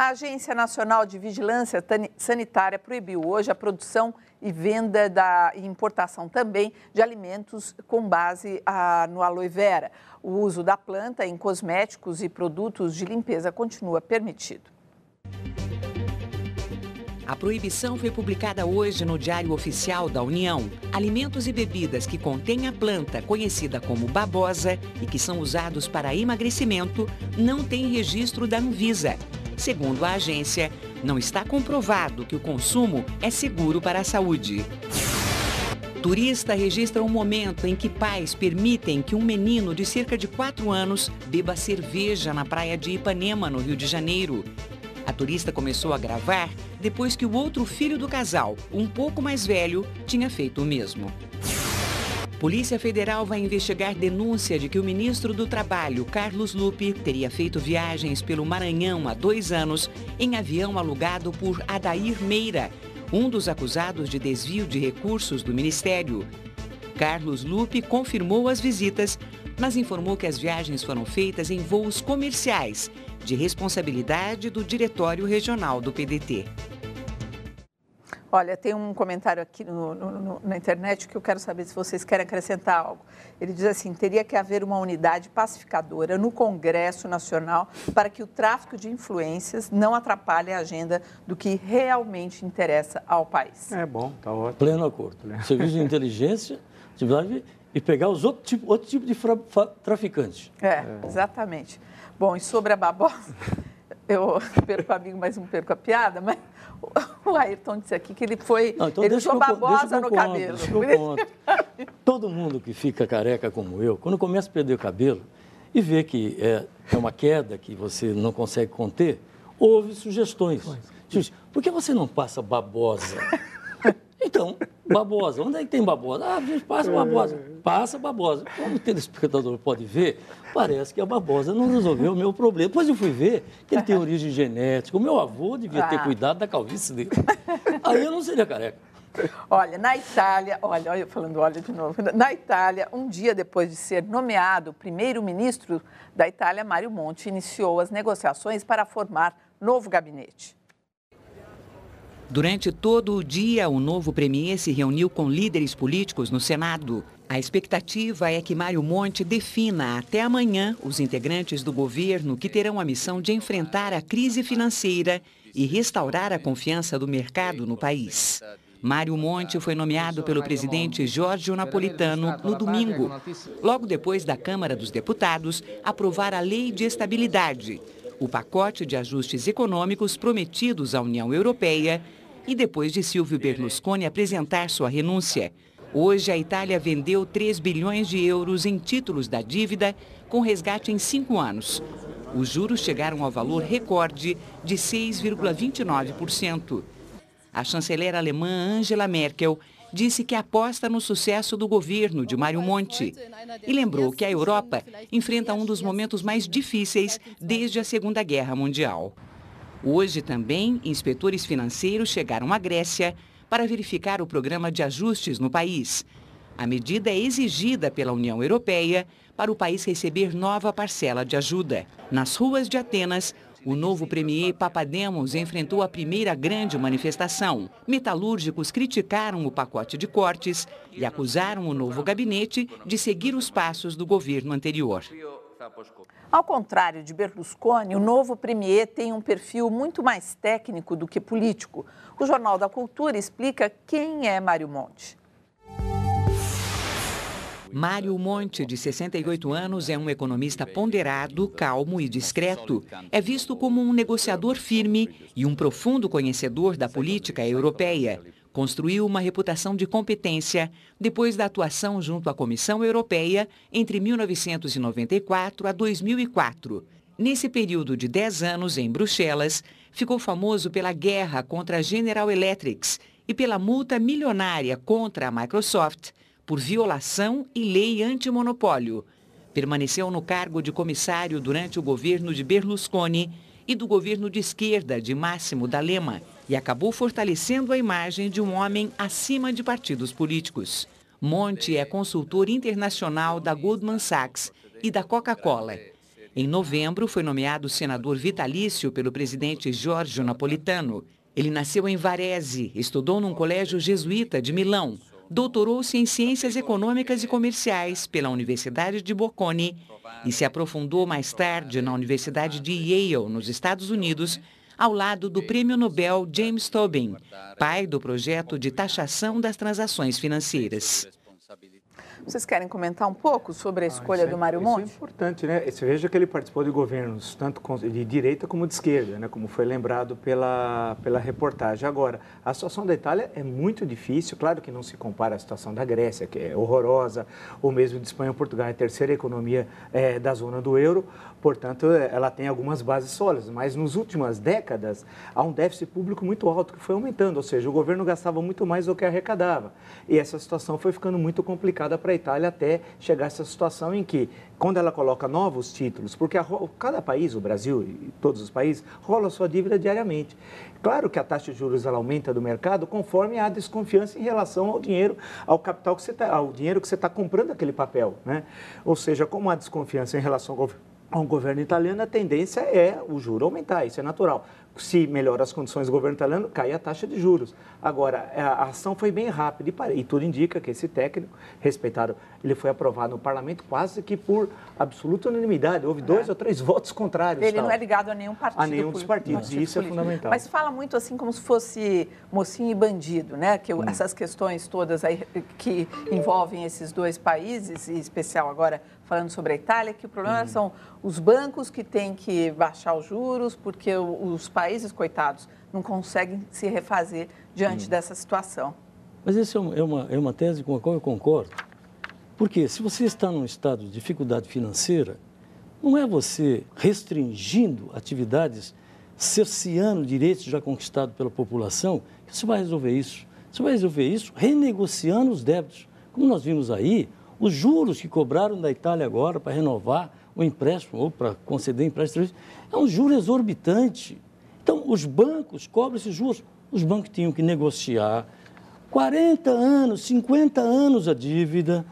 A Agência Nacional de Vigilância Sanitária proibiu hoje a produção e venda da e importação também de alimentos com base a, ah, no aloe vera. O uso da planta em cosméticos e produtos de limpeza continua permitido. A proibição foi publicada hoje no Diário Oficial da União. Alimentos e bebidas que contêm a planta conhecida como babosa e que são usados para emagrecimento não têm registro da Anvisa. Segundo a agência, não está comprovado que o consumo é seguro para a saúde. Turista registra um momento em que pais permitem que um menino de cerca de 4 anos beba cerveja na praia de Ipanema, no Rio de Janeiro. A turista começou a gravar depois que o outro filho do casal, um pouco mais velho, tinha feito o mesmo. Polícia Federal vai investigar denúncia de que o ministro do Trabalho, Carlos Lupe, teria feito viagens pelo Maranhão há dois anos em avião alugado por Adair Meira, um dos acusados de desvio de recursos do ministério. Carlos Lupe confirmou as visitas, mas informou que as viagens foram feitas em voos comerciais, de responsabilidade do Diretório Regional do PDT. Olha, tem um comentário aqui no, no, na internet que eu quero saber se vocês querem acrescentar algo. Ele diz assim: teria que haver uma unidade pacificadora no Congresso Nacional para que o tráfico de influências não atrapalhe a agenda do que realmente interessa ao país. É bom, tá ótimo. Pleno acordo. né? Serviço de inteligência, atividade e pegar os outros tipos outro tipo de traficantes. É, é, exatamente. Bom, e sobre a babosa eu perco o amigo, mas não perco a piada, mas o Ayrton disse aqui que ele foi. Não, então ele usou deixou babosa no conto, cabelo. Deixa eu conto. Todo mundo que fica careca como eu, quando começa a perder o cabelo e vê que é, é uma queda que você não consegue conter, houve sugestões. Diz, por que você não passa babosa? Então, Babosa, onde é que tem Babosa? Ah, a gente passa Babosa. É. Passa Babosa. Como o telespectador pode ver, parece que a Babosa não resolveu o meu problema. Depois eu fui ver que ele tem origem genética. O meu avô devia ter ah. cuidado da calvície dele. Aí eu não seria careca. Olha, na Itália, olha, olha, falando olha de novo. Na Itália, um dia depois de ser nomeado primeiro-ministro da Itália, Mário Monti iniciou as negociações para formar novo gabinete. Durante todo o dia, o novo premier se reuniu com líderes políticos no Senado. A expectativa é que Mário Monte defina até amanhã os integrantes do governo que terão a missão de enfrentar a crise financeira e restaurar a confiança do mercado no país. Mário Monte foi nomeado pelo presidente Jorge Napolitano no domingo, logo depois da Câmara dos Deputados aprovar a Lei de Estabilidade, o pacote de ajustes econômicos prometidos à União Europeia e depois de Silvio Berlusconi apresentar sua renúncia. Hoje, a Itália vendeu 3 bilhões de euros em títulos da dívida, com resgate em cinco anos. Os juros chegaram ao valor recorde de 6,29%. A chanceler alemã Angela Merkel disse que aposta no sucesso do governo de Mário Monti e lembrou que a Europa enfrenta um dos momentos mais difíceis desde a Segunda Guerra Mundial. Hoje também, inspetores financeiros chegaram à Grécia para verificar o programa de ajustes no país. A medida é exigida pela União Europeia para o país receber nova parcela de ajuda. Nas ruas de Atenas, o novo premier Papademos enfrentou a primeira grande manifestação. Metalúrgicos criticaram o pacote de cortes e acusaram o novo gabinete de seguir os passos do governo anterior. Ao contrário de Berlusconi, o novo premier tem um perfil muito mais técnico do que político. O Jornal da Cultura explica quem é Mário Monte. Mário Monte, de 68 anos, é um economista ponderado, calmo e discreto. É visto como um negociador firme e um profundo conhecedor da política europeia construiu uma reputação de competência depois da atuação junto à Comissão Europeia entre 1994 a 2004. Nesse período de 10 anos em Bruxelas, ficou famoso pela guerra contra a General Electric e pela multa milionária contra a Microsoft por violação e lei antimonopólio. Permaneceu no cargo de comissário durante o governo de Berlusconi e do governo de esquerda de Máximo D'Alema e acabou fortalecendo a imagem de um homem acima de partidos políticos. Monte é consultor internacional da Goldman Sachs e da Coca-Cola. Em novembro, foi nomeado senador vitalício pelo presidente Giorgio Napolitano. Ele nasceu em Varese, estudou num colégio jesuíta de Milão, doutorou-se em Ciências Econômicas e Comerciais pela Universidade de Bocconi e se aprofundou mais tarde na Universidade de Yale, nos Estados Unidos, ao lado do prêmio Nobel James Tobin, pai do projeto de taxação das transações financeiras. Vocês querem comentar um pouco sobre a ah, escolha ah, do Mário Monte? Isso é importante, né? Você veja que ele participou de governos tanto de direita como de esquerda, né? como foi lembrado pela, pela reportagem. Agora, a situação da Itália é muito difícil, claro que não se compara à situação da Grécia, que é horrorosa, ou mesmo de Espanha e Portugal, é a terceira economia é, da zona do euro, portanto, é, ela tem algumas bases sólidas, mas nas últimas décadas há um déficit público muito alto que foi aumentando, ou seja, o governo gastava muito mais do que arrecadava. E essa situação foi ficando muito complicada para para a Itália até chegar a essa situação em que, quando ela coloca novos títulos, porque a, cada país, o Brasil e todos os países, rola sua dívida diariamente. Claro que a taxa de juros ela aumenta do mercado conforme há desconfiança em relação ao dinheiro, ao capital que você está, ao dinheiro que você está comprando aquele papel, né? Ou seja, como há desconfiança em relação ao ao governo italiano, a tendência é o juro aumentar, isso é natural se melhora as condições do governo italiano, cai a taxa de juros. Agora, a ação foi bem rápida e, e tudo indica que esse técnico, respeitado, ele foi aprovado no parlamento quase que por absoluta unanimidade. Houve é. dois ou três votos contrários. Ele tal. não é ligado a nenhum partido. A nenhum dos partidos, partido e isso é tipo, político. é fundamental. Mas fala muito assim como se fosse mocinho e bandido, né? Que hum. essas questões todas aí que envolvem esses dois países, em especial agora falando sobre a Itália, que o problema uhum. são os bancos que têm que baixar os juros, porque os países, coitados, não conseguem se refazer diante uhum. dessa situação. Mas essa é, é uma, é uma tese com a qual eu concordo. Porque se você está num estado de dificuldade financeira, não é você restringindo atividades, cerceando direitos já conquistados pela população, que você vai resolver isso. Você vai resolver isso renegociando os débitos. Como nós vimos aí, os juros que cobraram da Itália agora para renovar o empréstimo ou para conceder empréstimo é um juro exorbitante. Então, os bancos cobram esses juros. Os bancos tinham que negociar 40 anos, 50 anos a dívida.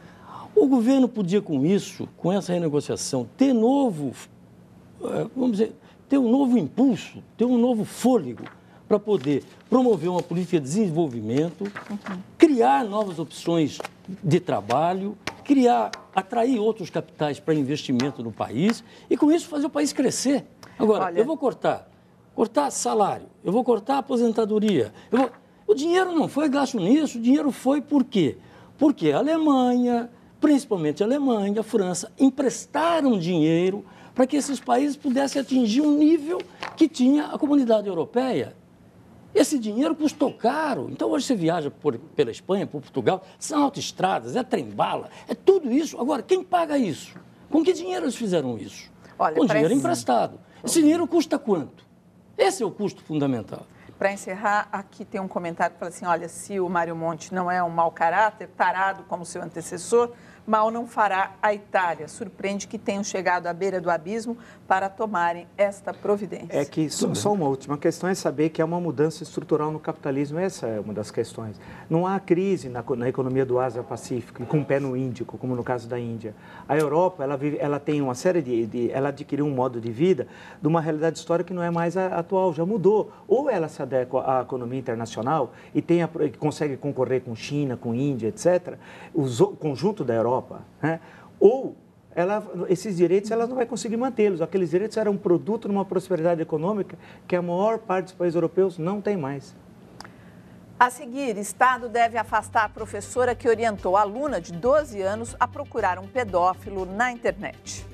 O governo podia, com isso, com essa renegociação, ter novo, eh, vamos dizer, ter um novo impulso, ter um novo fôlego para poder promover uma política de desenvolvimento, uhum. criar novas opções de trabalho, criar, atrair outros capitais para investimento no país e, com isso, fazer o país crescer. Agora, Olha... eu vou cortar. Cortar salário, eu vou cortar aposentadoria. Vou... O dinheiro não foi gasto nisso, o dinheiro foi por quê? Porque a Alemanha, principalmente a Alemanha, a França, emprestaram dinheiro para que esses países pudessem atingir um nível que tinha a comunidade europeia. Esse dinheiro custou caro. Então hoje você viaja por, pela Espanha, por Portugal, são autoestradas, é trem-bala, é tudo isso. Agora, quem paga isso? Com que dinheiro eles fizeram isso? Olha, Com dinheiro emprestado. Esse dinheiro custa quanto? Esse é o custo fundamental. Para encerrar, aqui tem um comentário que fala assim: olha, se o Mário Monte não é um mau caráter, tarado como seu antecessor, Mal não fará a Itália. Surpreende que tenham chegado à beira do abismo para tomarem esta providência. É que só, só uma última questão é saber que é uma mudança estrutural no capitalismo. Essa é uma das questões. Não há crise na, na economia do Ásia-Pacífico, com o pé no Índico, como no caso da Índia. A Europa, ela, vive, ela tem uma série de, de, Ela adquiriu um modo de vida de uma realidade histórica que não é mais a, atual, já mudou. Ou ela se adequa à economia internacional e tem a, consegue concorrer com China, com Índia, etc. o conjunto da Europa Europa. Né? Ou ela, esses direitos ela não vai conseguir mantê-los. Aqueles direitos eram produto de uma prosperidade econômica que a maior parte dos países europeus não tem mais. A seguir, Estado deve afastar a professora que orientou a aluna de 12 anos a procurar um pedófilo na internet.